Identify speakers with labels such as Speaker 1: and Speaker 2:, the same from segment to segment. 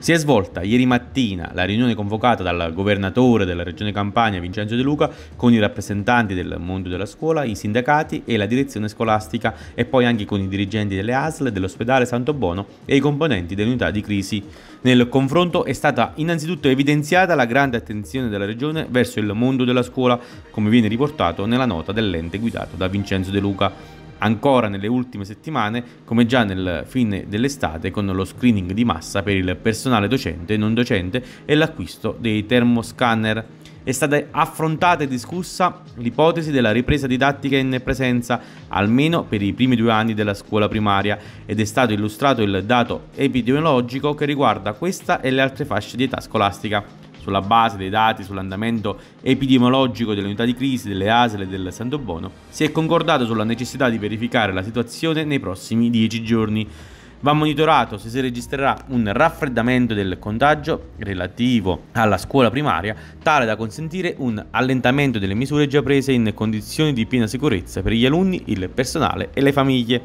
Speaker 1: Si è svolta ieri mattina la riunione convocata dal governatore della regione Campania Vincenzo De Luca con i rappresentanti del mondo della scuola, i sindacati e la direzione scolastica e poi anche con i dirigenti delle ASL, dell'ospedale Santo Bono e i componenti dell'unità di crisi. Nel confronto è stata innanzitutto evidenziata la grande attenzione della regione verso il mondo della scuola, come viene riportato nella nota dell'ente guidato da Vincenzo De Luca ancora nelle ultime settimane, come già nel fine dell'estate, con lo screening di massa per il personale docente e non docente e l'acquisto dei termoscanner. È stata affrontata e discussa l'ipotesi della ripresa didattica in presenza, almeno per i primi due anni della scuola primaria, ed è stato illustrato il dato epidemiologico che riguarda questa e le altre fasce di età scolastica. Sulla base dei dati sull'andamento epidemiologico delle unità di crisi, delle ASL e del Santo Bono, si è concordato sulla necessità di verificare la situazione nei prossimi dieci giorni. Va monitorato se si registrerà un raffreddamento del contagio relativo alla scuola primaria, tale da consentire un allentamento delle misure già prese in condizioni di piena sicurezza per gli alunni, il personale e le famiglie.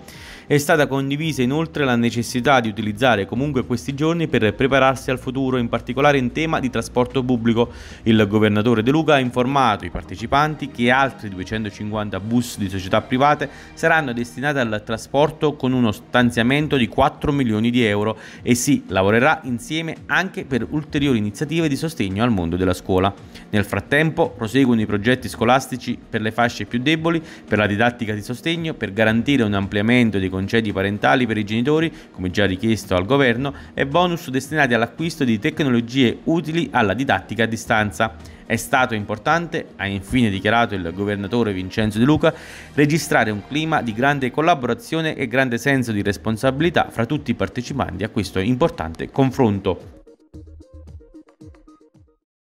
Speaker 1: È stata condivisa inoltre la necessità di utilizzare comunque questi giorni per prepararsi al futuro, in particolare in tema di trasporto pubblico. Il governatore De Luca ha informato i partecipanti che altri 250 bus di società private saranno destinati al trasporto con uno stanziamento di 4 4 milioni di euro e si lavorerà insieme anche per ulteriori iniziative di sostegno al mondo della scuola. Nel frattempo proseguono i progetti scolastici per le fasce più deboli, per la didattica di sostegno, per garantire un ampliamento dei concedi parentali per i genitori, come già richiesto al governo, e bonus destinati all'acquisto di tecnologie utili alla didattica a distanza. È stato importante, ha infine dichiarato il governatore Vincenzo De Luca, registrare un clima di grande collaborazione e grande senso di responsabilità fra tutti i partecipanti a questo importante confronto.